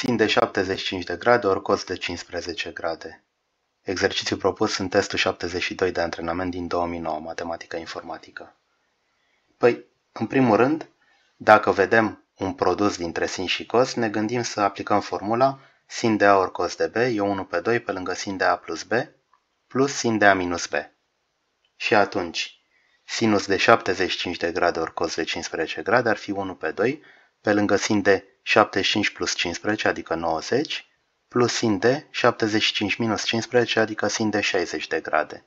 fiind de 75 de grade ori cos de 15 grade. Exercițiu propus în testul 72 de antrenament din 2009, matematică informatică. Păi, în primul rând, dacă vedem un produs dintre sin și cos, ne gândim să aplicăm formula sin de a ori cos de b e 1 pe 2 pe lângă sin de a plus b plus sin de a minus b. Și atunci, sinus de 75 de grade ori cos de 15 grade ar fi 1 pe 2 pe lângă sin de 75 plus 15, adică 90, plus sin de 75 minus 15, adică sin de 60 de grade.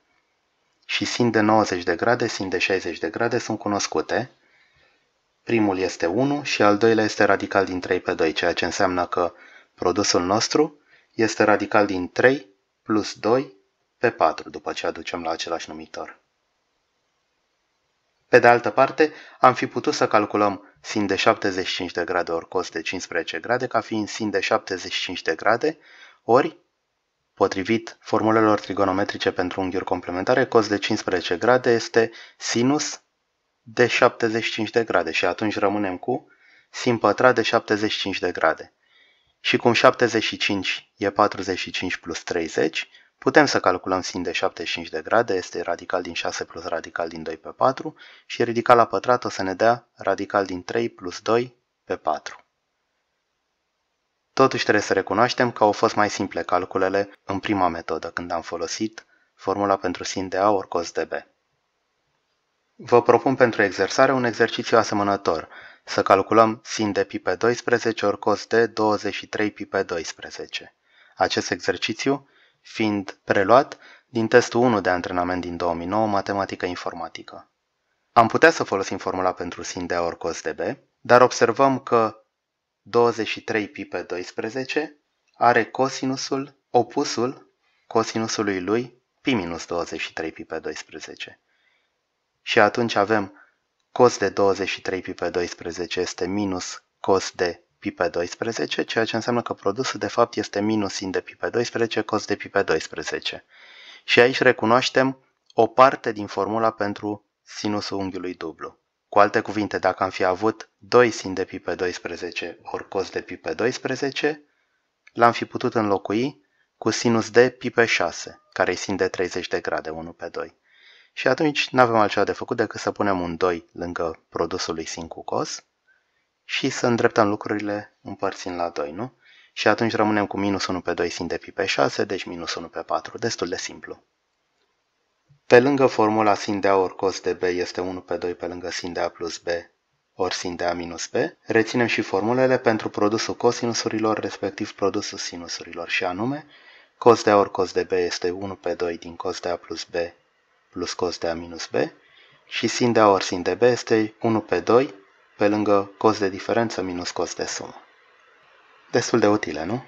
Și sin de 90 de grade, sin de 60 de grade sunt cunoscute. Primul este 1 și al doilea este radical din 3 pe 2, ceea ce înseamnă că produsul nostru este radical din 3 plus 2 pe 4, după ce aducem la același numitor. Pe de altă parte, am fi putut să calculăm sin de 75 de grade ori cos de 15 grade ca fiind sin de 75 de grade ori, potrivit formulelor trigonometrice pentru unghiuri complementare, cos de 15 grade este sinus de 75 de grade și atunci rămânem cu sin pătrat de 75 de grade. Și cum 75 e 45 plus 30, Putem să calculăm sin de 75 de grade, este radical din 6 plus radical din 2 pe 4 și ridicat la pătrat o să ne dea radical din 3 plus 2 pe 4. Totuși trebuie să recunoaștem că au fost mai simple calculele în prima metodă când am folosit formula pentru sin de A ori cos de B. Vă propun pentru exersare un exercițiu asemănător, să calculăm sin de pi pe 12 ori cos de 23 pi pe 12. Acest exercițiu fiind preluat din testul 1 de antrenament din 2009, matematică informatică. Am putea să folosim formula pentru sin de A ori cos de B, dar observăm că 23 pi pe 12 are cosinusul, opusul cosinusului lui pi minus 23 pi pe 12. Și atunci avem cos de 23 pi pe 12 este minus cos de pi pe 12, ceea ce înseamnă că produsul de fapt este minus sin de pi pe 12 cos de pi pe 12. Și aici recunoaștem o parte din formula pentru sinusul unghiului dublu. Cu alte cuvinte, dacă am fi avut 2 sin de pi pe 12 ori cos de pi pe 12, l-am fi putut înlocui cu sinus de pi pe 6, care e sin de 30 de grade 1 pe 2. Și atunci nu avem altceva de făcut decât să punem un 2 lângă produsul lui sin cu cos și să îndreptăm lucrurile împărțind la 2, nu? Și atunci rămânem cu minus 1 pe 2 sin de pi pe 6, deci minus 1 pe 4, destul de simplu. Pe lângă formula sin de a ori cos de b este 1 pe 2 pe lângă sin de a plus b ori sin de a minus b, reținem și formulele pentru produsul cosinusurilor, respectiv produsul sinusurilor, și anume cos de a ori cos de b este 1 pe 2 din cos de a plus b plus cos de a minus b și sin de a ori sin de b este 1 pe 2 pe lângă cost de diferență minus cost de sumă. Destul de utile, nu?